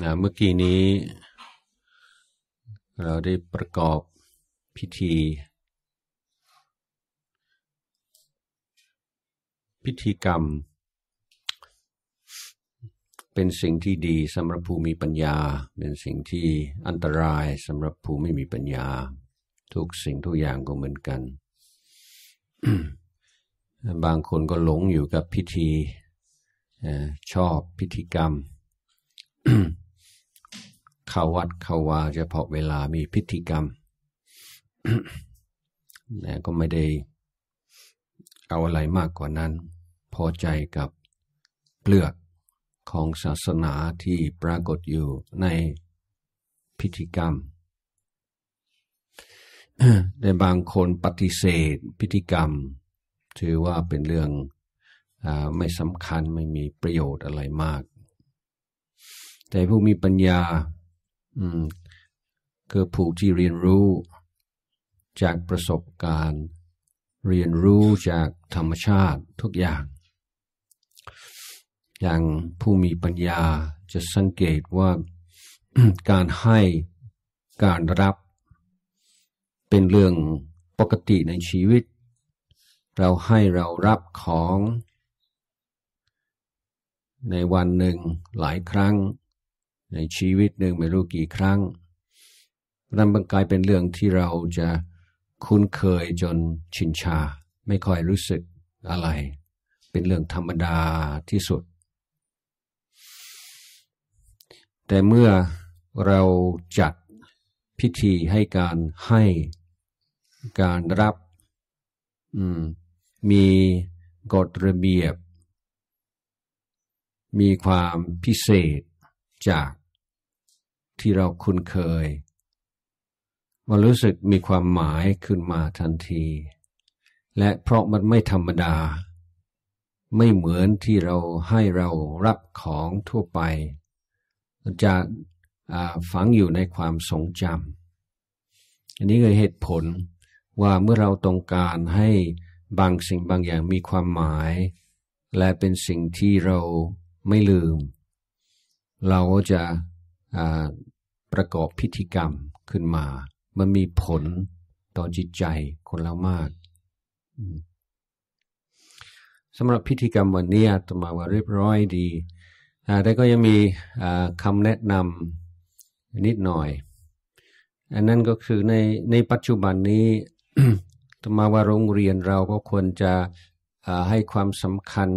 นะเมื่อกี้นี้เราได้ประกอบพิธีพิธีกรรมเป็นสิ่งที่ดีสำหรับผู้มีปัญญา เป็นสิ่งที่อันตรายสำหรับผู้ไม่มีปัญญา ทุกสิ่งทุกอย่างก็เหมือนกัน บางคนก็หลงอยู่กับพิธีชอบพิธีกรรมเข้าวัดเข้าวาเฉพาะเวลามีพิธีกรรมนะก็ไม่ได้เอาอะไรมากกว่านั้น พอใจกับเปลือกของศาสนาที่ปรากฏอยู่ในพิธีกรรมแต่บางคนปฏิเสธพิธีกรรม ถือว่าเป็นเรื่องอไม่สำคัญไม่มีประโยชน์อะไรมาก แต่ผู้มีปัญญาอืมคือผู้ที่เรียนรู้จากประสบการณ์เรียนรู้จากธรรมชาติทุกอย่าง อย่างผู้มีปัญญาจะสังเกตว่าการให้การรับเป็นเรื่องปกติในชีวิต เราให้เรารับของในวันหนึ่งหลายครั้งในชีวิตหนึ่งไม่รู้กี่ครั้งนั่นบังกายเป็นเรื่องที่เราจะ คุ้นเคยจนชินชา ไม่ค่อยรู้สึกอะไร เป็นเรื่องธรรมดาที่สุด แต่เมื่อเราจัดพิธีให้การให้การรับมมีกฎระเบียบ มีความพิเศษจากที่เราคุ้นเคยมันรู้สึกมีความหมายขึ้นมาทันที และเพราะมันไม่ธรรมดา ไม่เหมือนที่เราให้เรารับของทั่วไปจะฝังอยู่ในความทรงจำอันนี้เลยเหตุผลว่าเมื่อเราต้องการให้บางสิ่งบางอย่างมีความหมาย และเป็นสิ่งที่เราไม่ลืม เราจะประกอบพิธีกรรมขึ้นมา มันมีผลต่อจิตใจคนเรามาก สำหรับพิธีกรรมวันนี้ตมาว่าเรียบร้อยดี แต่ก็ยังมีคำแนะนำนิดหน่อย อันนั้นก็คือในในปัจจุบันนี้ตมาว่าโรงเรียนเราก็ควรจะให้ความสำคัญ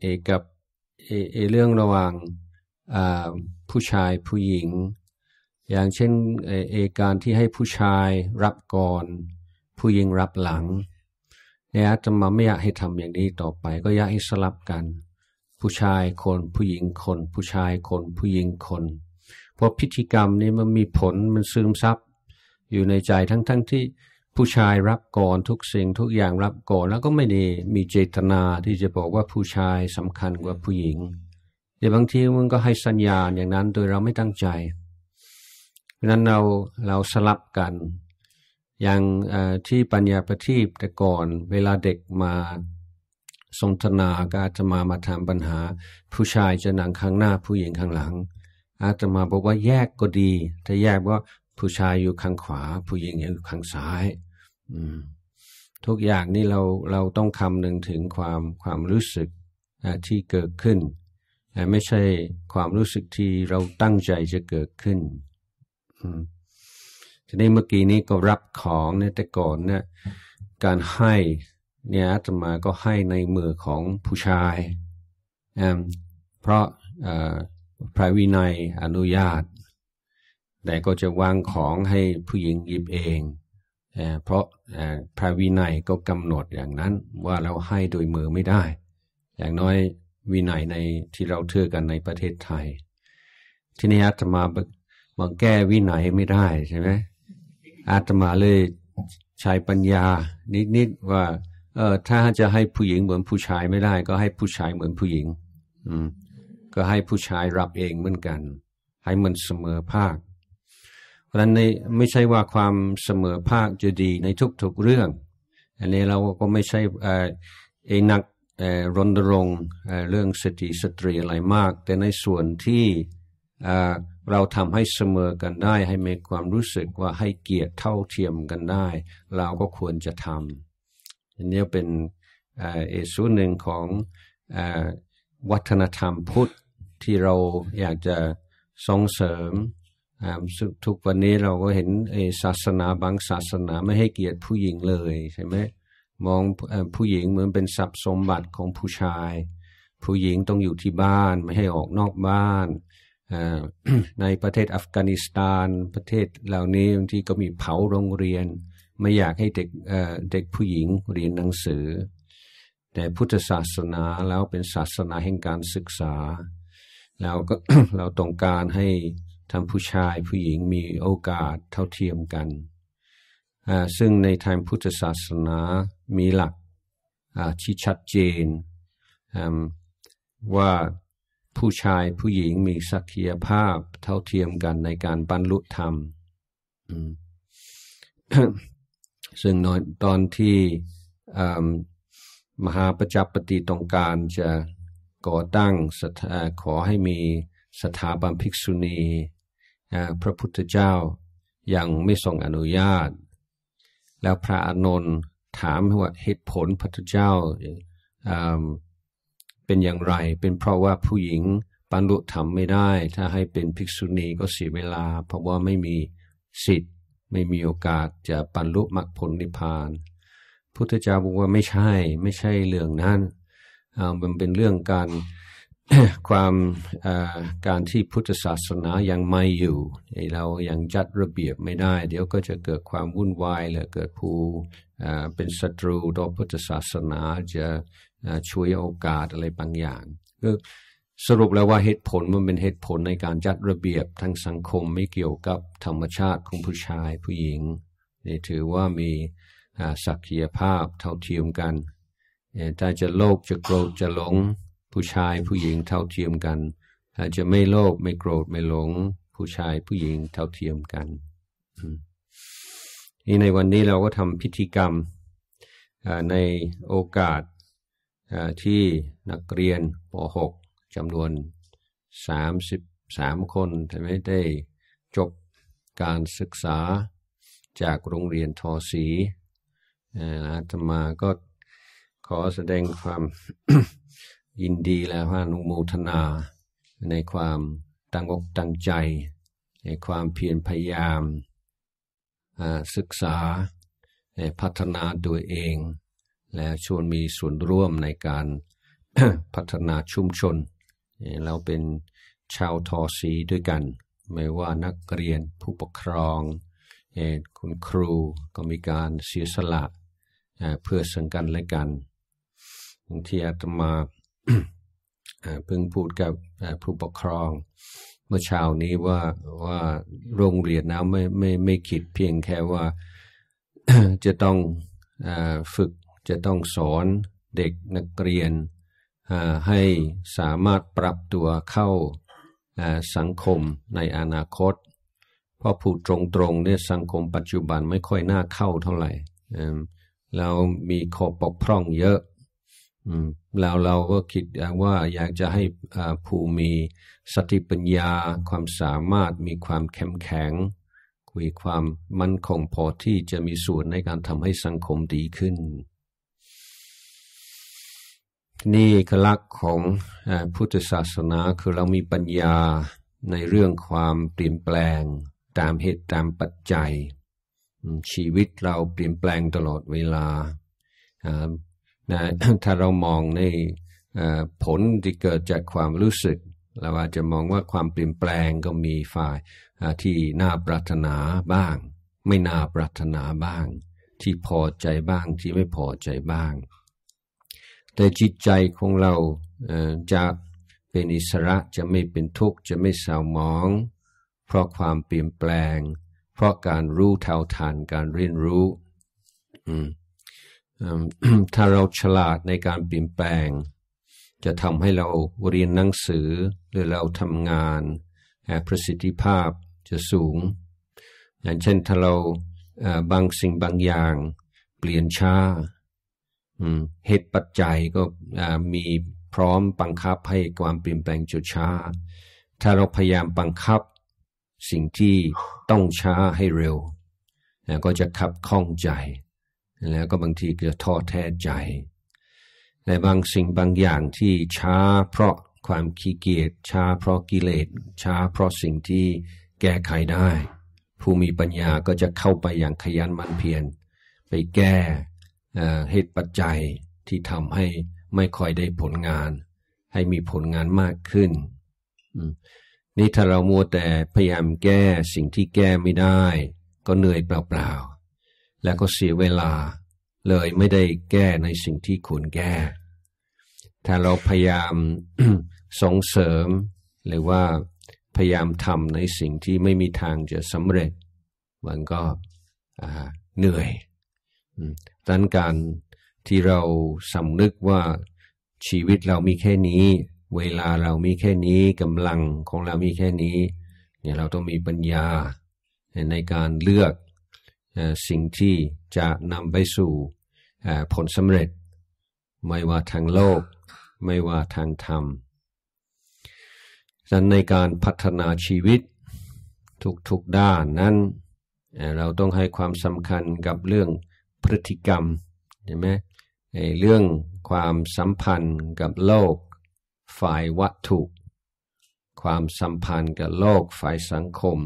เกับเเรื่องระหว่างผู้ชายผู้หญิง อย่างเช่นเอการที่ให้ผู้ชายรับก่อน ผู้หญิงรับหลัง เนี่ยจะมาไม่อยากให้ทำอย่างนี้ต่อไป ก็อยากให้สลับกัน ผู้ชายคนผู้หญิงคน ผู้ชายคนผู้หญิงคนเพราะพิธีกรรมนี้มันมีผลมันซึมซับอยู่ในใจทั้งๆทที่ผู้ชายรับก่อนทุกสิ่งทุกอย่างรับก่อน แล้วก็ไม่ได้มีเจตนาที่จะบอกว่าผู้ชายสำคัญกว่าผู้หญิงี๋ยวบางทีมันก็ให้สัญญาณอย่างนั้น โดยเราไม่ตั้งใจ นั้นเราเราสลับกัน อย่างที่ปัญญาประทีปแต่ก่อน เวลาเด็กมาสนทนาก็อาตมามาถามปัญหา ผู้ชายจะนั่งข้างหน้าผู้หญิงข้างหลัง อาตมาบอกว่าแยกก็ดีถ้าแยกว่าผู้ชายอยู่ข้างขวา ผู้หญิงอยู่ข้างซ้าย อืมทุกอย่างนี่เราเราต้องคำนึงถึงความความรู้สึกที่เกิดขึ้นแลไม่ใช่ความรู้สึกที่เราตั้งใจจะเกิดขึ้นทีนี้เมื่อกี้นี้ก็รับของเนี่ยแต่ก่อนเนี่ยการให้เนี่ยอาตมาก็ให้ในมือของผู้ชาย เพราะพระวินัยอนุญาต แต่ก็จะวางของให้ผู้หญิงหยิบเอง เพราะพระวินัยก็กำหนดอย่างนั้น ว่าเราให้โดยมือไม่ได้ อย่างน้อยวินัยในที่เราเชื่อกันในประเทศไทย ที่นี้อาตมาบางแก้วินัยไม่ได้ใช่ไหมอาตมาเลยใช้ปัญญา นิดๆว่า เออถ้าจะให้ผู้หญิงเหมือนผู้ชายไม่ได้ ก็ให้ผู้ชายเหมือนผู้หญิง อืมก็ให้ผู้ชายรับเองเหมือนกัน ให้มันเสมอภาค เพราะฉะนั้นในไม่ใช่ว่าความเสมอภาคจะดีในทุกๆเรื่อง อันนี้เราก็ไม่ใช่เออนักรณรงค์เรื่องสติสตรีอะไรมาก แต่ในส่วนที่เราทำให้เสมอ กันได้ให้มีความรู้สึกว่าให้เกียรติเท่าเทียมกันได้ เราก็ควรจะทำอันนี้เป็นเอสูหนึ่งของอวัฒนธรรมพุทธที่เราอยากจะส่งเสริมทุกวันนี้เราก็เห็นศาสนาบางศาสนาไม่ให้เกียรติผู้หญิงเลยใช่ไหมมองผู้หญิงเหมือนเป็นทรัพย์สมบัติของผู้ชาย ผู้หญิงต้องอยู่ที่บ้านไม่ให้ออกนอกบ้านในประเทศอัฟกานิสถาน ประเทศเหล่านี้บางทีก็มีเผาโรงเรียน ไม่อยากให้เด็กเด็กผู้หญิงเรียนหนังสือ แต่พุทธศาสนาแล้วเป็นศาสนาแห่งการศึกษาแล้วก็เราต้องการให้ทั้งผู้ชาย ผู้หญิงมีโอกาสเท่าเทียมกันซึ่งในทางพุทธศาสนามีหลักที่ชัดเจน ว่าผู้ชายผู้หญิงมีศักยภาพเท่าเทียมกันในการบรรลุธรรม ซึ่งตอนที่มหาประจับปฏิตรงการจะก่อตั้งขอให้มีสถาบันภิกษุณีพระพุทธเจ้ายังไม่ทรงอนุญาตแล้วพระอานนท์ถามว่าเหตุผลพระพุทธเจ้าเป็นอย่างไร เป็นเพราะว่าผู้หญิงบรรลุธรรมไม่ได้ ถ้าให้เป็นภิกษุณีก็เสียเวลา เพราะว่าไม่มีสิทธิ์ไม่มีโอกาสจะบรรลุมรรคผลนิพพาน พุทธเจ้าบอกว่าไม่ใช่ไม่ใช่เรื่องนั้นมันเป็นเรื่องการความการที่พุทธศาสนา ยังไม่อยู่เรายังจัดระเบียบไม่ได้ เดี๋ยวก็จะเกิดความวุ่นวายและเกิดผู้เป็นศัตรูต่อพุทธศาสนาจะช่วยโอกาสอะไรบางอย่างก็สรุปแล้วว่าเหตุผลมันเป็นเหตุผลในการจัดระเบียบทางสังคมไม่เกี่ยวกับธรรมชาติของผู้ชายผู้หญิง นี่ถือว่ามีศักยภาพเท่าเทียมกัน แต่จะโลภจะโกรธจะหลงผู้ชายผู้หญิงเท่าเทียมกันจจะไม่โลภไม่โกรธ ไม่หลงผู้ชายผู้หญิงเท่าเทียมกันนี่ในวันนี้เราก็ทำพิธีกรรมในโอกาสที่นักเรียนป .6 จำนวน 33 คนทำให้ได้จบการศึกษาจากโรงเรียนทอสีอาตมาก็ขอแสดงความยินดีแล้วะานุโมทนาในความตั้งอกตั้งใจ ในความเพียรพยายาม ศึกษาพัฒนาตัวเอง และชวนมีส่วนร่วมในการพัฒนาชุมชน เราเป็นชาวทอสีด้วยกัน ไม่ว่านักเรียนผู้ปกครองคุณครูก็มีการเสียสละเพื่อสังกันและกันบางทีอาตมาเพิ่งพูดกับผู้ปกครอง เมื่อเช้านี้ว่าว่าโรงเรียนนะไม่ไม่ไม่คิดเพียงแค่ว่าจะต้องฝึกจะต้องสอนเด็กนักเรียนให้สามารถปรับตัวเข้าสังคมในอนาคต เพราะผู้ตรงๆเนี่ยสังคมปัจจุบันไม่ค่อยน่าเข้าเท่าไหร่แล้วมีข้อปกพร่องเยอะเราเราก็คิดว่าอยากจะให้ผู้มีสติปัญญาความสามารถมีความเข้มแข็งมีความมั่นคงพอที่จะมีส่วนในการทำให้สังคมดีขึ้น นี่คลักของพุทธศาสนาคือเรามีปัญญาในเรื่องความเปลี่ยนแปลงตามเหตุตามปัจจัย ชีวิตเราเปลี่ยนแปลงตลอดเวลานะถ้าเรามองในผลที่เกิดจากความรู้สึกเราอาจจะมองว่าความเปลี่ยนแปลงก็มีฝ่ายที่น่าปรารถนาบ้าง ไม่น่าปรารถนาบ้าง ที่พอใจบ้างที่ไม่พอใจบ้าง แต่จิตใจของเราจะเป็นอิสระจะไม่เป็นทุกข์จะไม่เศร้าหมอง เพราะความเปลี่ยนแปลง เพราะการรู้เท่าทานการเรียนรู้ อืมถ้าเราฉลาดในการเปลี่ยนแปลง จะทำให้เราเรียนหนังสือหรือเราทำงานประสิทธิภาพจะสูงอย่างเช่นถ้าเราบางสิ่งบางอย่างเปลี่ยนช้าเหตุปัจจัยก็มีพร้อมบังคับให้ความเปลี่ยนแปลงจะช้าถ้าเราพยายามบังคับสิ่งที่ต้องช้าให้เร็ว ก็จะขับข้องใจแล้วก็บางทีก็ท้อแท้ใจในบางสิ่งบางอย่างที่ช้าเพราะความขี้เกียจช้าเพราะกิเลสช้าเพราะสิ่งที่แก้ไขได้ ผู้มีปัญญาก็จะเข้าไปอย่างขยันมันเพียรไปแก้เหตุปัจจัยที่ทำให้ไม่ค่อยได้ผลงาน ให้มีผลงานมากขึ้นนี่ถ้าเรามัวแต่พยายามแก้สิ่งที่แก้ไม่ได้ ก็เหนื่อยเปล่าๆแล้วก็เสียเวลาเลยไม่ได้แก้ในสิ่งที่ควรแก้ ถ้าเราพยายามส่งเสริม หรือว่าพยายามทำในสิ่งที่ไม่มีทางจะสำเร็จมันก็เหนื่อยดังนการที่เราสำนึกว่าชีวิตเรามีแค่นี้ เวลาเรามีแค่นี้กำลังของเรามีแค่นี้เนี่ยเราต้องมีปัญญาในการเลือกสิ่งที่จะนำไปสู่ผลสำเร็จ ไม่ว่าทางโลกไม่ว่าทางธรรมดังในการพัฒนาชีวิต ทุกๆด้านนั้นเราต้องให้ความสำคัญกับเรื่องพฤติกรรมใช่ไหมเรื่องความสัมพันธ์กับโลก ฝ่ายวัตถุ ความสัมพันธ์กับโลกฝ่ายสังคม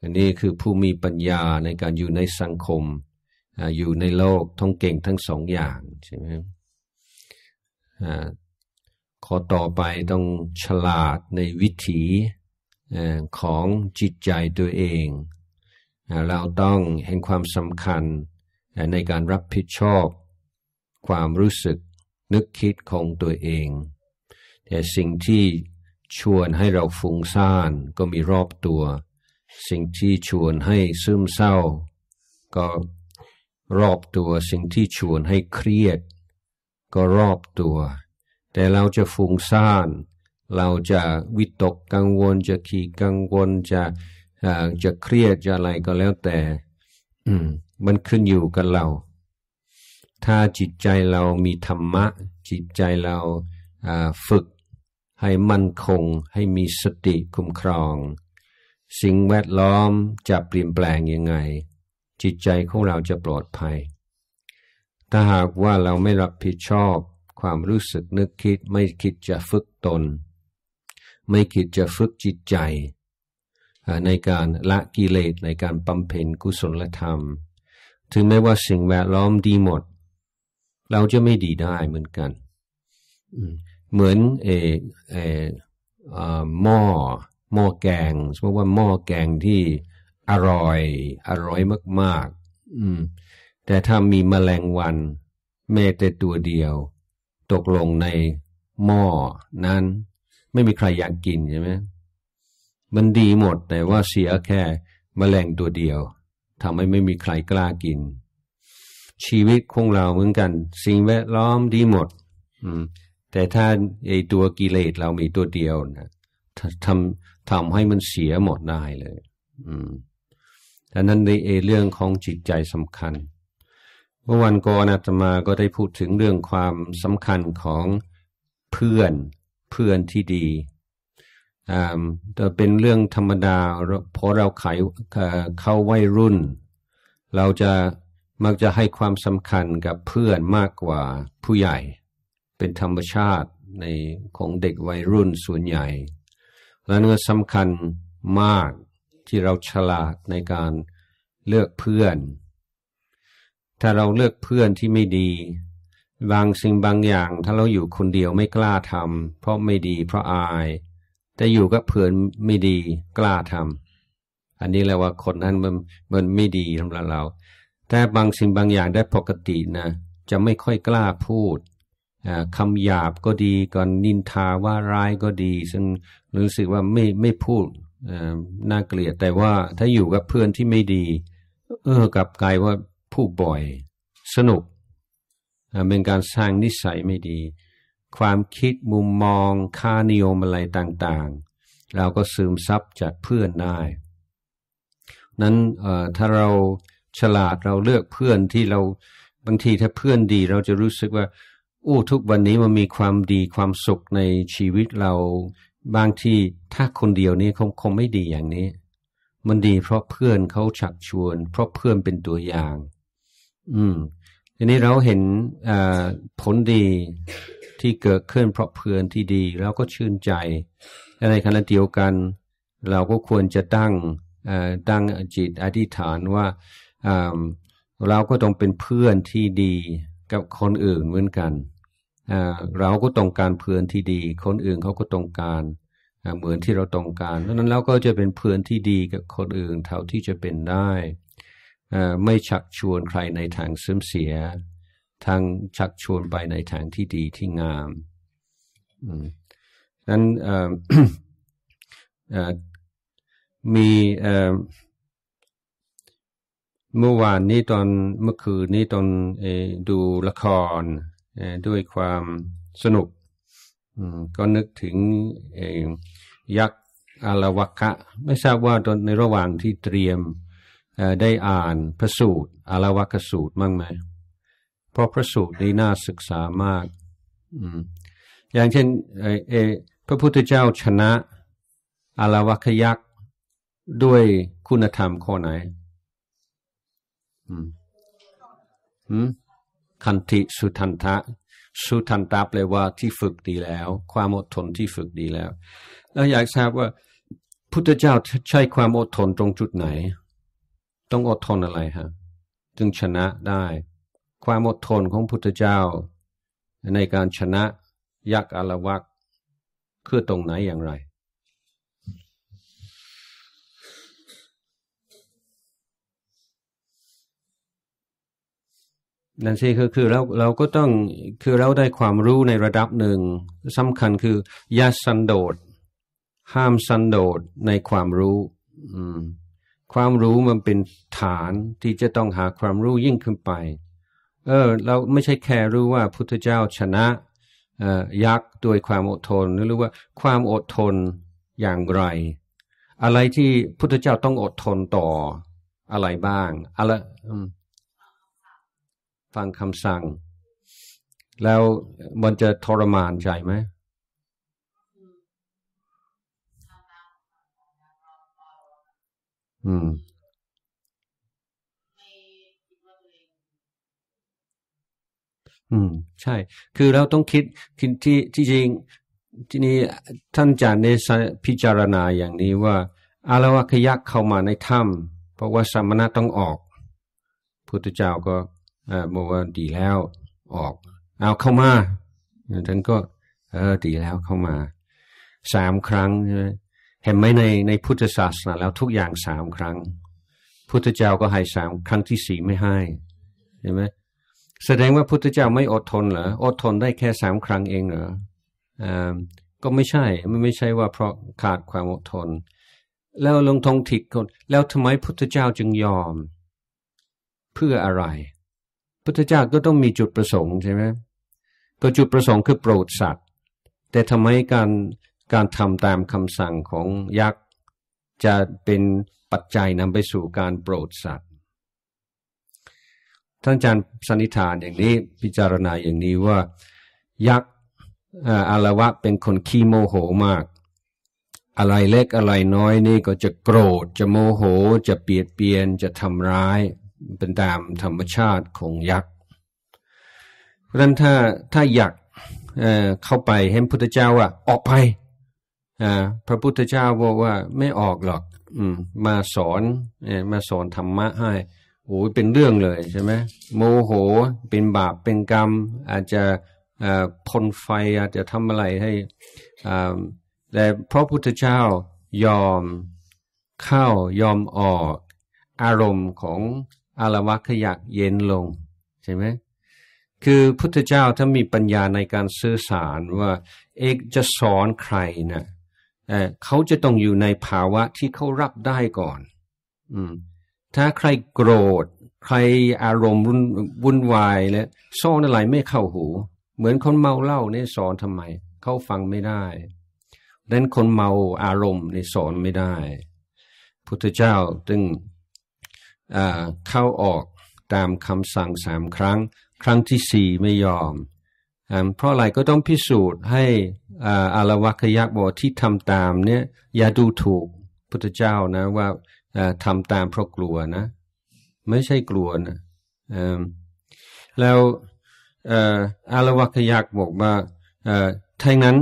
อันนี้คือผู้มีปัญญาในการอยู่ในสังคม อยู่ในโลกท่องเก่งทั้งสองอย่างใช่ไหมขอต่อไปต้องฉลาดในวิถีของจิตใจตัวเอง เราต้องเห็นความสำคัญในการรับผิดชอบ ความรู้สึกนึกคิดของตัวเอง แต่สิ่งที่ชวนให้เราฟุ้งซ่านก็มีรอบตัวสิ่งที่ชวนให้ซึมเศร้า ก็รอบตัวสิ่งที่ชวนให้เครียด ก็รอบตัว แต่เราจะฟุ้งซ่านเราจะวิตกกังวลจะขี่กังวลจะจะเครียดจะอะไรก็แล้วแต่มมันขึ้นอยู่กับเรา ถ้าจิตใจเรามีธรรมะ จิตใจเราฝึกให้มั่นคง ให้มีสติคุ้มครองสิ่งแวดล้อมจะเปลี่ยนแปลงยังไง จิตใจของเราจะปลอดภัย ถ้าหากว่าเราไม่รับผิดชอบความรู้สึกนึกคิดไม่คิดจะฝึกตน ไม่คิดจะฝึกจิตใจ ในการละกิเลสในการบำเพ็ญกุศลธรรม ถึงแม้ว่าสิ่งแวดล้อมดีหมด เราจะไม่ดีได้เหมือนกันเหมือนเอเอหม้อหม้อแกง สมมติว่าหม้อแกงที่อร่อย อร่อยมากๆ อืม แต่ถ้ามีมแมลงวัน แม้แต่ตัวเดียว ตกลงในหม้อนั้น ไม่มีใครอยากกินใช่ไหมมันดีหมด แต่ว่าเสียแค่มแมลงตัวเดียวทำให้ไม่มีใครกล้ากิน ชีวิตของเราเหมือนกัน สิ่งแวดล้อมดีหมด อืมแต่ถ้าไอตัวกิเลสเรามีตัวเดียวนะทำทำให้มันเสียหมดได้เลย อืมดังนั้นในเรื่องของจิตใจสำคัญเมื่อวันก่อนอาตมาก็ได้พูดถึงเรื่องความสำคัญของเพื่อน เพื่อนที่ดีอ่าแต่เป็นเรื่องธรรมดา เพราะเราขายเข้าวัยรุ่น เราจะมักจะให้ความสำคัญกับเพื่อนมากกว่าผู้ใหญ่ เป็นธรรมชาติในของเด็กวัยรุ่นส่วนใหญ่และเนื้อสำคัญมากที่เราฉลาดในการเลือกเพื่อน ถ้าเราเลือกเพื่อนที่ไม่ดีบางสิ่งบางอย่างถ้าเราอยู่คนเดียวไม่กล้าทำเพราะไม่ดีเพราะอาย แต่อยู่กับเพื่อนไม่ดีกล้าทำอันนี้แหละว่าคนนั้นมันมันไม่ดีสำหรับเราแต่บางสิ่งบางอย่างได้ปกตินะ จะไม่ค่อยกล้าพูดคำหยาบก็ดีก่อนนินทาว่าร้ายก็ดี ซึ่งรู้สึกว่าไม่ไม่พูดน่าเกลียด แต่ว่าถ้าอยู่กับเพื่อนที่ไม่ดีเออกับกลายว่าพูดบ่อย สนุกเป็นการสร้างนิสัยไม่ดี ความคิดมุมมองค่านิยมอะไรต่างๆ เราก็ซึมซับจากเพื่อนได้นั้นถ้าเราฉลาดเราเลือกเพื่อนที่เราบางทีถ้าเพื่อนดีเราจะรู้สึกว่าอู้ทุกวันนี้มันมีความดีความสุขในชีวิตเราบางทีถ้าคนเดียวนี้คงคงไม่ดีอย่างนี้ มันดีเพราะเพื่อนเขาฉักชวนเพราะเพื่อนเป็นตัวอย่าง อืมทีนี้เราเห็นผลดีที่เกิดขึ้นเพราะเพื่อนที่ดี เราก็ชื่นใจในขณะเดียวกัน เราก็ควรจะตั้งตั้งจิตอธิษฐานว่าเราก็ต้องเป็นเพื่อนที่ดีกับคนอื่นเหมือนกันเราก็ต้องการเพื่อนที่ดี คนอื่นเขาก็ต้องการเหมือนที่เราต้องการดังนั้นเราก็จะเป็นเพื่อนที่ดีกับคนอื่นเท่าที่จะเป็นได้ไม่ชักชวนใครในทางเสื่อมเสีย ทางชักชวนไปในทางที่ดีที่งามนั้นมีเมื่อวานนี้ตอนเมื่อคืนนี้ตอนดูละครด้วยความสนุกก็นึกถึงยักษ์อารวัคะไม่ทราบว่าตอนในระหว่างที่เตรียมได้อ่าน พระสูตรอารวัคสูตรมั้งไหมเพราะพระสูตรนี้น่าศึกษามากอย่างเช่นพระพุทธเจ้าชนะอารวัคยักษ์ด้วยคุณธรรมข้อไหน อืมอืมคันติสุทันทะสุทันตาแปลว่าที่ฝึกดีแล้ว ความอดทนที่ฝึกดีแล้ว แล้วอยากทราบว่า พุทธเจ้าใช้ความอดทนตรงจุดไหน ต้องอดทนอะไรฮะจึงชนะได้ ความอดทนของพุทธเจ้าในการชนะยักษ์อารวักคือตรงไหนอย่างไรนั่นสิคือคือเราเราก็ต้องคือเราได้ความรู้ในระดับหนึ่งสำคัญคืออย่าสันโดษห้ามสันโดษในความรู้ความรู้มันเป็นฐานที่จะต้องหาความรู้ยิ่งขึ้นไป เออ เราไม่ใช่แค่รู้ว่าพุทธเจ้าชนะยักษ์ด้วยความอดทน หรือว่าความอดทนอย่างไร อะไรที่พุทธเจ้าต้องอดทนต่ออะไรบ้างอะไรฟังคำสั่ง แล้วมันจะทรมานใจไหม อืม อืม ใช่ คือเราต้องคิดคิดที่ที่จริง ที่นี้ท่านอาจารย์ได้พิจารณาอย่างนี้ว่าอารวาขยักเข้ามาในถ้ำเพราะว่าสมณะต้องออก พุทธเจ้าก็บอกว่าดีแล้วออก เอาเข้ามาท่านก็เออดีแล้วเข้ามาสามครั้งใช่ไหมเห็นไหมในในพุทธศาสนาแล้วทุกอย่างสามครั้ง พุทธเจ้าก็ให้สามครั้งที่สี่ไม่ให้ เห็นไหมแสดงว่าพุทธเจ้าไม่อดทนเหรออดทนได้แค่สามครั้งเองเหรออ่าก็ไม่ใช่ไม่ไม่ใช่ว่าเพราะขาดความอดทน แล้วลงทงทิกคนแล้วทำไมพุทธเจ้าจึงยอมเพื่ออะไรพุทธเจ้าก็ต้องมีจุดประสงค์ใช่ไหมก็จุดประสงค์คือโปรดสัตว์ แต่ทำไมการการทำตามคำสั่งของยักษ์ จะเป็นปัจจัยนำไปสู่การโปรดสัตว์ ท่านอาจารย์สันนิษฐานอย่างนี้พิจารณาอย่างนี้ว่ายักษ์อารวะเป็นคนขี้โมโหมาก อะไรเล็ก อะไรน้อยนี่ก็จะโกรธจะโมโหจะเปียดเปียนจะทำร้ายเป็นตามธรรมชาติของยักษ์ เพราะฉะนั้นถ้าถ้าอยากเเข้าไปเห็นพุทธเจ้าว่าออกไป พระพุทธเจ้าบอกว่าไม่ออกหรอก อืมาสอนมาสอนธรรมะให้โอ้ยเป็นเรื่องเลยใช่ไหมโมโหเป็นบาปเป็นกรรม อาจจะพลไฟอาจจะทำอะไรให้ แต่พระพุทธเจ้ายอมเข้ายอมออกอารมณ์ของอารวะขยักเย็นลง ใช่ไหมคือพุทธเจ้าถ้ามีปัญญาในการสื่อสารว่าเอกจะสอนใครนะ่ะเขาจะต้องอยู่ในภาวะที่เขารับได้ก่อนอถ้าใครโกรธ ใครอารมณ์วุ่นวายแล้วสอนอะไรไม่เข้าหู เหมือนคนเมาเหล้าเนี่ยสอนทำไม เขาฟังไม่ได้ดังนั้นคนเมาอารมณ์เนี่ยสอนไม่ได้ พุทธเจ้าจึงเข้าออกตามคำสั่งสามครั้ง ครั้งที่สี่ไม่ยอม เพราะอะไรก็ต้องพิสูจน์ให้อารวัคยักษ์บอกที่ทำตามเนี่ย อย่าดูถูกพุทธเจ้านะ ว่าทำตามเพราะกลัวนะ ไม่ใช่กลัวนะแล้วอารวัคยักษ์บอกว่าถ้างั้น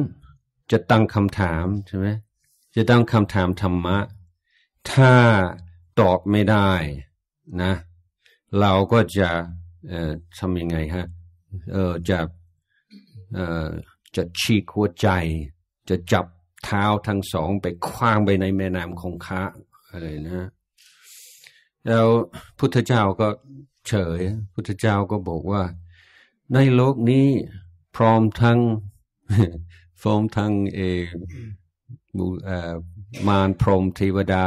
จะตั้งคำถามใช่ไหมจะตั้งคำถามธรรมะ ถ้าตอบไม่ได้นะ เราก็จะทำยังไงฮะจะจะฉีกหัวใจ จะจับเท้าทั้งสองไปคว้างไปในแม่น้ำคงคาอะไรนะ แล้วพุทธเจ้าก็เฉย พุทธเจ้าก็บอกว่า ในโลกนี้พร้อมทั้ง พร้อมทั้งเอมารพรมเทวดา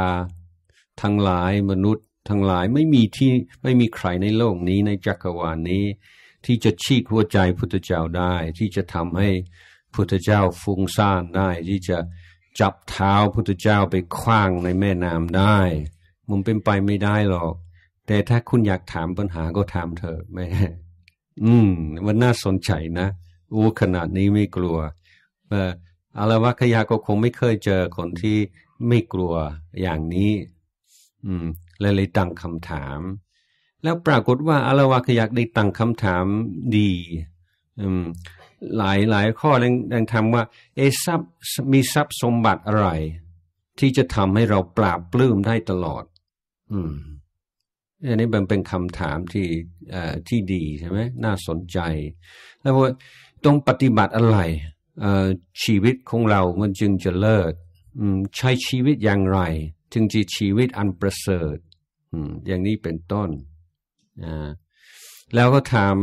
ทั้งหลายมนุษย์ทั้งหลายไม่มีที่ไม่มีใครในโลกนี้ในจักรวาลนนี้ ที่จะชีกหัวใจพุทธเจ้าได้ ที่จะทำให้พุทธเจ้าฟุ้งซ่านได้ ที่จะจับเท้าพุทธเจ้าไปคว้างในแม่น้ำได้มันเป็นไปไม่ได้หรอก แต่ถ้าคุณอยากถามปัญหาก็ถามเถอะแม่อืมมันน่าสนใจนะอู้ขนาดนี้ไม่กลัว เอออารวะขยาก็คงไม่เคยเจอคนที่ไม่กลัวอย่างนี้ อืมและเลยตั้งคำถาม แล้วปรากฏว่าอารวาขยักได้ตั้งคำถามดีหลายหลายข้อดังทำว่า เอทรัพย์มีทรัพย์สมบัติอะไร ที่จะทำให้เราปราบปลื้มได้ตลอด อืมอันนี้มันเป็นคำถามที่ที่ดีใช่ไหมน่าสนใจ แล้วว่าต้องปฏิบัติอะไรชีวิตของเรามันจึงจะเลิศใช้ชีวิตอย่างไร ถึงจะชีวิตอันประเสริฐอย่างนี้เป็นต้น แล้วก็ถาม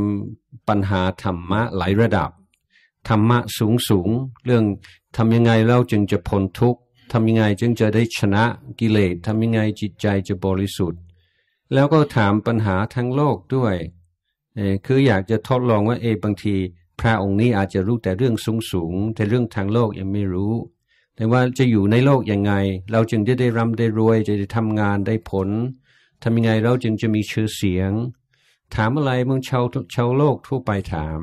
ปัญหาธรรมะหลายระดับ ธรรมะสูงสูงเรื่องทำยังไงเราจึงจะพ้นทุกข์ทำยังไงจึงจะได้ชนะกิเลสทำยังไงจิตใจจะบริสุทธิ์ แล้วก็ถามปัญหา ทั้งโลกด้วย คืออยากจะทดลองว่าเอบางที พระองค์นี้อาจจะรู้แต่เรื่องสูงสูงแต่เรื่องทางโลกยังไม่รู้ แต่ว่าจะอยู่ในโลกยังไง เราจึงจะได้ร่ำได้รวย จะได้ทำงานได้ผลทำยังไงเราจึงจะมีชื่อเสียง ถามอะไรมึงชาวชาวโลกทั่วไปถาม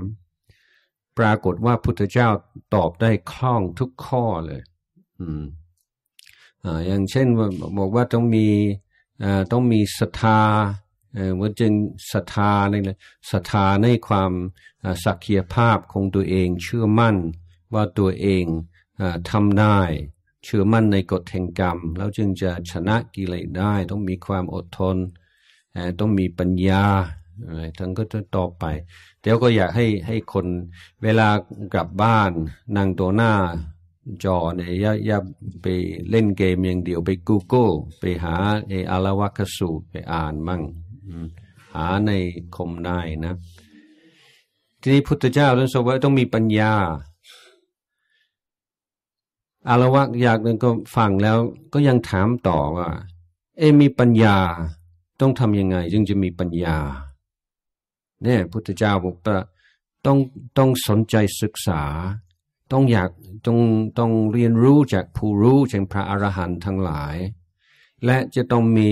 ปรากฏว่าพุทธเจ้าตอบได้คล่องทุกข้อเลย อืมอ่าอย่างเช่นบอกว่าต้องมีอ่าต้องมีศรัทธาเออว่าจึงศรัทธาในศรัทธาในความศักยภาพของตัวเองเชื่อมั่นว่าตัวเองทำได้เชื่อมั่นในกฎแห่งกรรม แล้วจึงจะชนะกิเลสได้ ต้องมีความอดทนต้องมีปัญญาอะไรทั้งก็จะต่อไป เดี๋ยวก็อยากให้ให้คนเวลากลับบ้านนั่งตัวหน้าจอเนี่ยอย่าอย่าไปเล่นเกมอย่างเดียวไป Google ไปหาเออารวัคสูตรไปอ่านมั่ง หาในคมนายนะ ทีนี้พุทธเจ้าท่านสอนว่าต้องมีปัญญาอารวะอยากหนึ่งก็ฟังแล้วก็ยังถามต่อว่า เอมีปัญญาต้องทำยังไง จึงจะมีปัญญาเนี่ยพุทธเจ้าบอกว่าต้องต้องสนใจศึกษา ต้องอยากต้องต้องเรียนรู้จากผู้รู้เช่นพระอรหันต์ทั้งหลาย และจะต้องมี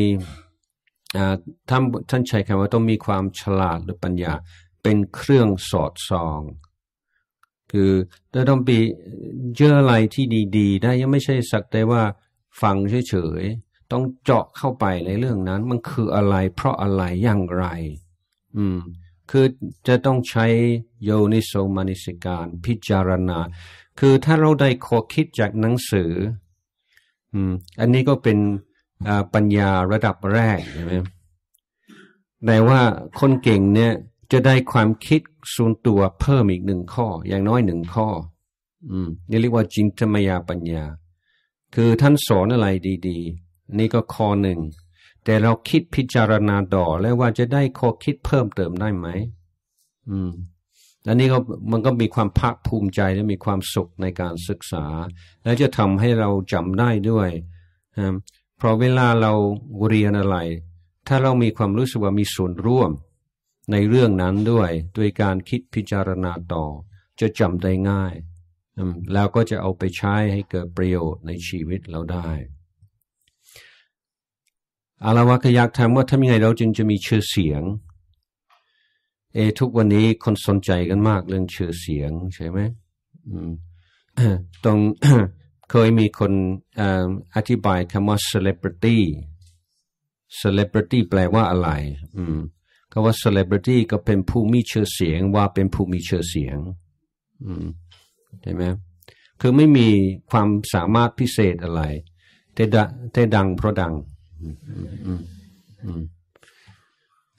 ท่านท่านใช้คำว่าต้องมีความฉลาดหรือปัญญาเป็นเครื่องสอดส่องคือจะต้องปีเจออะไรที่ดี ๆ ได้ยังไม่ใช่สักแต่ว่าฟังเฉย ๆ ต้องเจาะเข้าไปในเรื่องนั้น มันคืออะไร เพราะอะไรอย่างไร อืม คือจะต้องใช้โยนิโสมานิสิการ พิจารณา คือถ้าเราได้ข้อคิดจากหนังสือ อืม อันนี้ก็เป็นปัญญาระดับแรกใช่ไหมแต่ว่าคนเก่งเนี่ยจะได้ความคิดส่วนตัวเพิ่มอีกหนึ่งข้อ อย่างน้อยหนึ่งข้อ อืมนี่เรียกว่าจินตมยาปัญญา คือท่านสอนอะไรดี ๆ นี่ก็ข้อหนึ่งแต่เราคิดพิจารณาดอแล้วว่าจะได้ข้อคิดเพิ่มเติมได้ไหมอืมอันนี้ก็มันก็มีความภาคภูมิใจและมีความสุขในการศึกษา และจะทำให้เราจำได้ด้วยนะเพราะเวลาเราเรียนอะไร ถ้าเรามีความรู้สึกว่ามีส่วนร่วมในเรื่องนั้นด้วยด้วยการคิดพิจารณาต่อ จะจำได้ง่าย แล้วก็จะเอาไปใช้ให้เกิดประโยชน์ในชีวิตเราได้อาราวะขยักถามว่าทำยังไงเราจึงจะมีชื่อเสียง เอ ทุกวันนี้คนสนใจกันมากเรื่องชื่อเสียงใช่ไหมตรงเคยมีคนอธิบายคำว่า celebrity celebrity แปลว่าอะไร อืมคำว่า celebrity ก็เป็นผู้มีชื่อเสียงว่าเป็นผู้มีชื่อเสียง อืมใช่ไหมคือไม่มีความสามารถพิเศษอะไร แต่แต่ดังเพราะดัง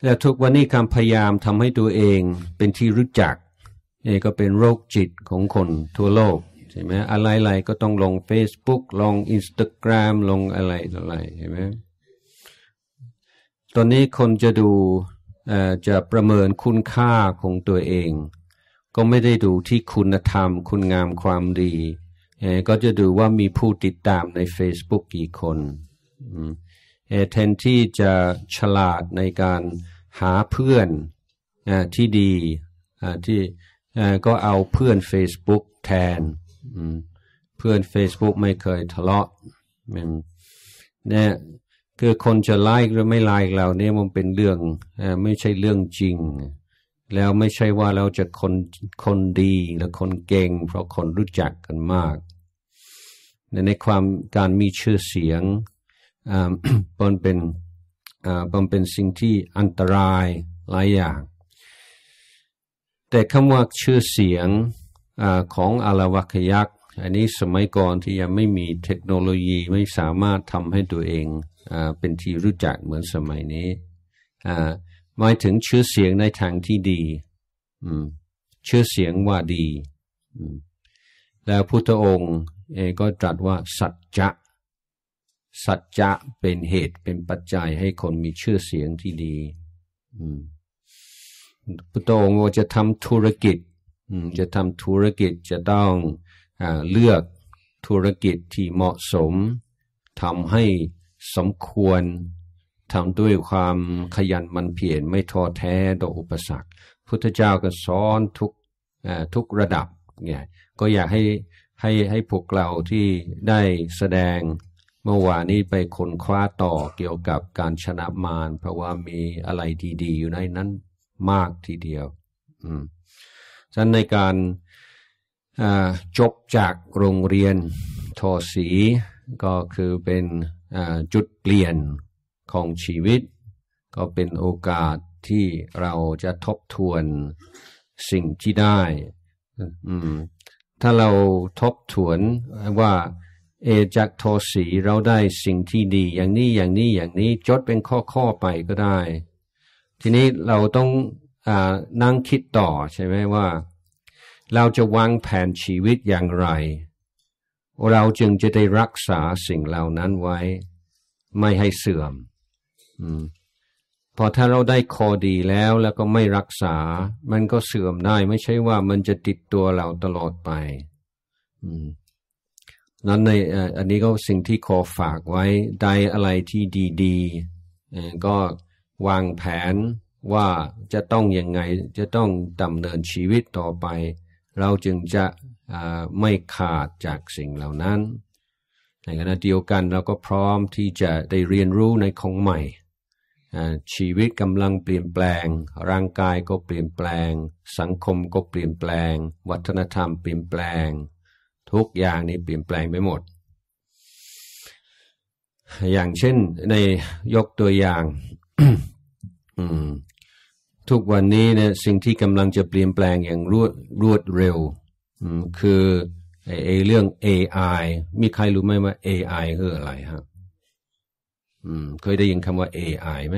แล้วทุกวันนี้การพยายามทำให้ตัวเอง เป็นที่รู้จักนี่ก็เป็นโรคจิตของคนทั่วโลกใช่ไหมอะไรๆก็ต้องลง Facebook ลง Instagram ลงอะไรอะไรใช่ไหมตอนนี้คนจะดูจะประเมินคุณค่าของตัวเอง ก็ไม่ได้ดูที่คุณธรรม คุณงามความดีก็จะดูว่ามีผู้ติดตามใน Facebook กี่คนแทนที่จะฉลาดในการหาเพื่อนอที่ดีที่ก็เอาเพื่อน Facebook แทนเพื่อน Facebook ไม่เคยทะเลาะเนี่ยคือคนจะไล่หรือไม่ไล่เราเนี่ยมันเป็นเรื่องไม่ใช่เรื่องจริง แล้วไม่ใช่ว่าเราจะคนคนดีหรือคนเก่ง เพราะคนรู้จักกันมาก ในความการมีชื่อเสียงมันเป็นมันเป็นสิ่งที่อันตรายหลายอย่าง แต่คำว่าชื่อเสียงอของอาวัคยักษ์อันนี้สมัยก่อนที่ยังไม่มีเทคโนโลยีไม่สามารถทำให้ตัวเองเป็นที่รู้จักเหมือนสมัยนี้หมายถึงเชื้อเสียงในทางที่ดีเชื้อเสียงว่าดีแล้วพุทธองค์เองก็ตรัสว่าสัจจะ สัจจะเป็นเหตุเป็นปัจจัยให้คนมีชื่อเสียงที่ดีพุทธองค์ว่าจะทำธุรกิจจะทำธุรกิจจะต้องอเลือกธุรกิจที่เหมาะสมทำให้สมควรทำด้วยความขยันมันเพียรไม่ท้อแท้ต่ออุปสรรค พุทธเจ้าก็สอนทุกทุกระดับ เนี่ยก็อยากให้ให้ให้พวกเราที่ได้แสดงเมื่อวานนี้ ไปค้นคว้าต่อเกี่ยวกับการชนะมารเพราะว่ามีอะไรดี ๆ อยู่ในนั้นมากทีเดียวอืมฉะนั้นในการจบจากโรงเรียนทอสีก็คือเป็นจุดเปลี่ยนของชีวิต ก็เป็นโอกาสที่เราจะทบทวนสิ่งที่ได้ถ้าเราทบทวนว่า เอจากโทสีเราได้สิ่งที่ดีอย่างนี้อย่างนี้อย่างนี้จดเป็นข้อข้อไปก็ได้ ทีนี้เราต้องอนั่งคิดต่อใช่ไหมว่า เราจะวางแผนชีวิตอย่างไรเราจึงจะได้รักษาสิ่งเหล่านั้นไว้ ไม่ให้เสื่อมอมพอถ้าเราได้คอดีแล้วแล้วก็ไม่รักษา มันก็เสื่อมได้ไม่ใช่ว่ามันจะติดตัวเราตลอดไปนั้นในอันนี้ก็สิ่งที่ขอฝากไว้ได้อะไรที่ดีๆ ก็วางแผนว่าจะต้องยังไงจะต้องดำเนินชีวิตต่อไปเราจึงจะไม่ขาดจากสิ่งเหล่านั้น ในขณะเดียวกันเราก็พร้อมที่จะได้เรียนรู้ในของใหม่ ชีวิตกำลังเปลี่ยนแปลง ร่างกายก็เปลี่ยนแปลง สังคมก็เปลี่ยนแปลง วัฒนธรรมเปลี่ยนแปลง ทุกอย่างนี่เปลี่ยนแปลงไปหมด อย่างเช่นในยกตัวอย่างทุกวันนี้เนี่ยสิ่งที่กำลังจะเปลี่ยนแปลงอย่างรวดรวดเร็วคือไอเรื่อง AI มีใครรู้ไหมว่า AI คืออะไรฮะเคยได้ยินคำว่า AI ไหม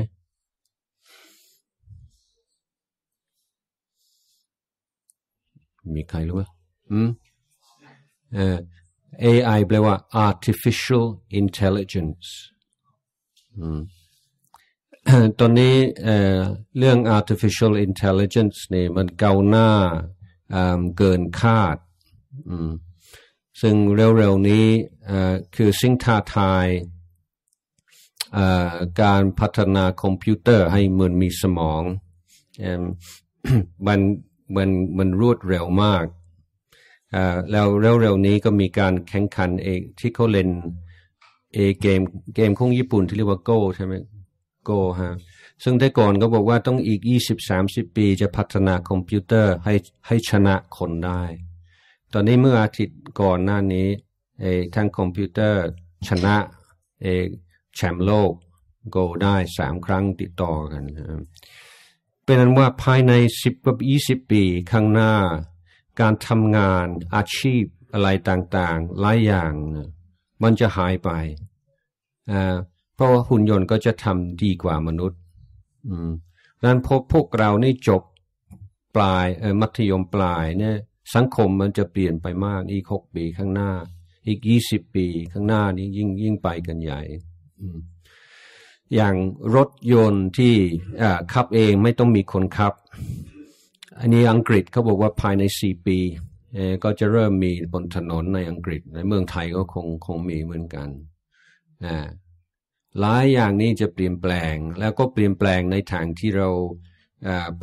มีใครรู้ว่าอืมเออ AI แปลว่า artificial intelligence อืมตอนนี้เรื่อง artificial intelligence นี่มันเกาหน้าเกินคาด ซึ่งเร็วๆนี้คือสิ่งท้าทายการพัฒนาคอมพิวเตอร์ให้เหมือนมีสมอง มันมันมันรวดเร็วมาก แล้วเร็วๆนี้ก็มีการแข่งขันเอกที่เขาเล่นเอเกมเกมของญี่ปุ่นที่เรียกว่าโก้ใช่ไหมโกฮะซึ่งแต่ก่อนก็บอกว่าต้องอีก 20-30 ปีจะพัฒนาคอมพิวเตอร์ให้ให้ชนะคนได้ ตอนนี้เมื่ออาทิตย์ก่อนหน้านี้เอทั้งคอมพิวเตอร์ชนะเอแชมป์โลกโกได้สามครั้งติดต่อกัน เป็นนั้นว่าภายใน10กว่ส20 ปีข้างหน้าการทำงาน อาชีพอะไรต่างๆหลายอย่างมันจะหายไปอ่าเพราะว่าหุ่นยนต์ก็จะทำดีกว่ามนุษย์ อืมนั้นพบพวกเราในจบปลายมัธยมปลายเนี่ยสังคมมันจะเปลี่ยนไปมากอีกหกปีข้างหน้า อีกยี่สิบปีข้างหน้านี้ยิ่งยิ่งไปกันใหญ่ อย่างรถยนต์ที่ขับเองไม่ต้องมีคนขับ อันนี้อังกฤษเขาบอกว่าภายในสี่ปีก็จะเริ่มมีบนถนนในอังกฤษในเมืองไทยก็คงคงมีเหมือนกันอ่าหลายอย่างนี้จะเปลี่ยนแปลง แล้วก็เปลี่ยนแปลงในทางที่เรา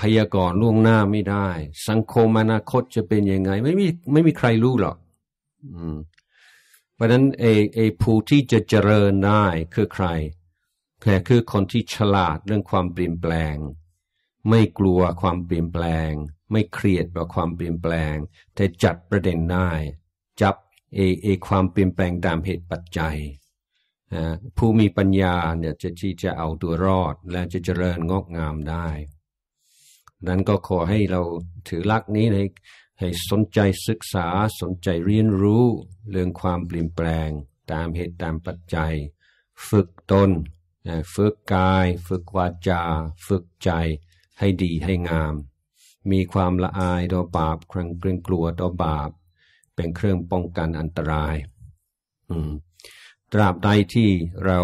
พยากรณ์ล่วงหน้าไม่ได้ สังคมอนาคตจะเป็นยังไง ไม่มีไม่มีใครรู้หรอกเพราะนั้นเอเอผู้ที่จะเจริญได้คือใครแค่คือคนที่ฉลาดเรื่องความเปลี่ยนแปลง ไม่กลัวความเปลี่ยนแปลง ไม่เครียดกับความเปลี่ยนแปลง แต่จัดประเด็นได้ จับเอเอความเปลี่ยนแปลงตามเหตุปัจจัยผู้มีปัญญาเนี่ยจะที่จะเอาตัวรอดและจะเจริญงอกงามได้ นั้นก็ขอให้เราถือลักนี้ให้ให้สนใจศึกษาสนใจเรียนรู้ เรื่องความเปลี่ยนแปลงตามเหตุตามปัจจัย ฝึกตนฝึกกาย ฝึกวาจา ฝึกใจให้ดีให้งาม มีความละอายต่อบาปครั้งเกรงกลัวต่อบาป เป็นเครื่องป้องกันอันตราย อืมตราบใดที่เรา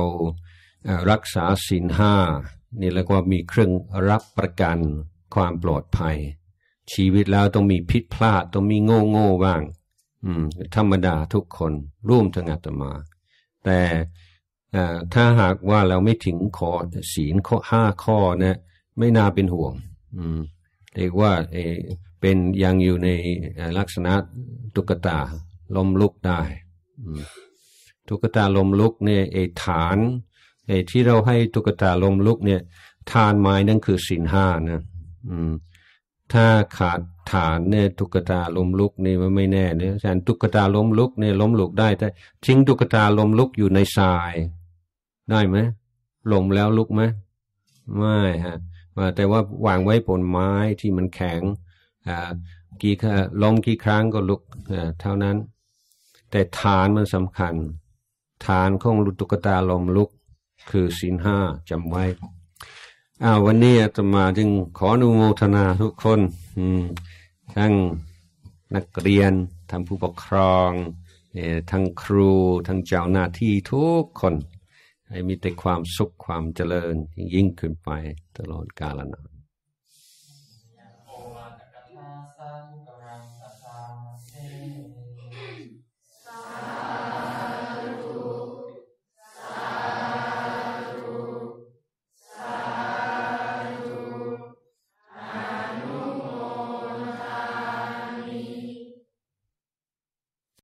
รักษาศีลห้านี่แล้วก็มีเครื่องรับประกันความปลอดภัย ชีวิตแล้วต้องมีผิดพลาด ต้องมีโง่โง่บ้างธรรมดาทุกคนร่วมทั้งอาตมา แต่ถ้าหากว่าเราไม่ถึงขอศีลข้อห้าข้อนะ ไม่น่าเป็นห่วงเรียกว่าเป็นยังอยู่ในลักษณะตุกตาล้มลุกได้ตุ๊กตาลมลุก เนี่ยไอ้ฐานไอ้ที่เราให้ตุ๊กตาลมลุกเนี่ยทานไม้นั่นคือสินห้านะอืม ถ้าขาดฐานเนี่ยตุ๊กตาลมลุกนี่มันไม่แน่เนี่ยแทนตุ๊กตาลมลุกเนี่ยล้มลุกได้แต่ทิ้งตุ๊กตาลมลุกอยู่ในทรายได้ไหมลมแล้วลุกไหมไม่ฮะแต่ว่าวางไว้บนไม้ที่มันแข็งอ่ากี่ลมกี่ครั้งก็ลุกเท่านั้น แต่ฐานมันสำคัญฐานของลุตุกตาลมลุกคือศีลห้าจำไว้อ้าววันนี้จะมาจึงขออนุโมทนาทุกคน ทั้งนักเรียน ทั้งผู้ปกครอง ทั้งครู ทั้งเจ้าหน้าที่ทุกคน ให้มีแต่ความสุขความเจริญ ยิ่งขึ้นไปตลอดกาลนาน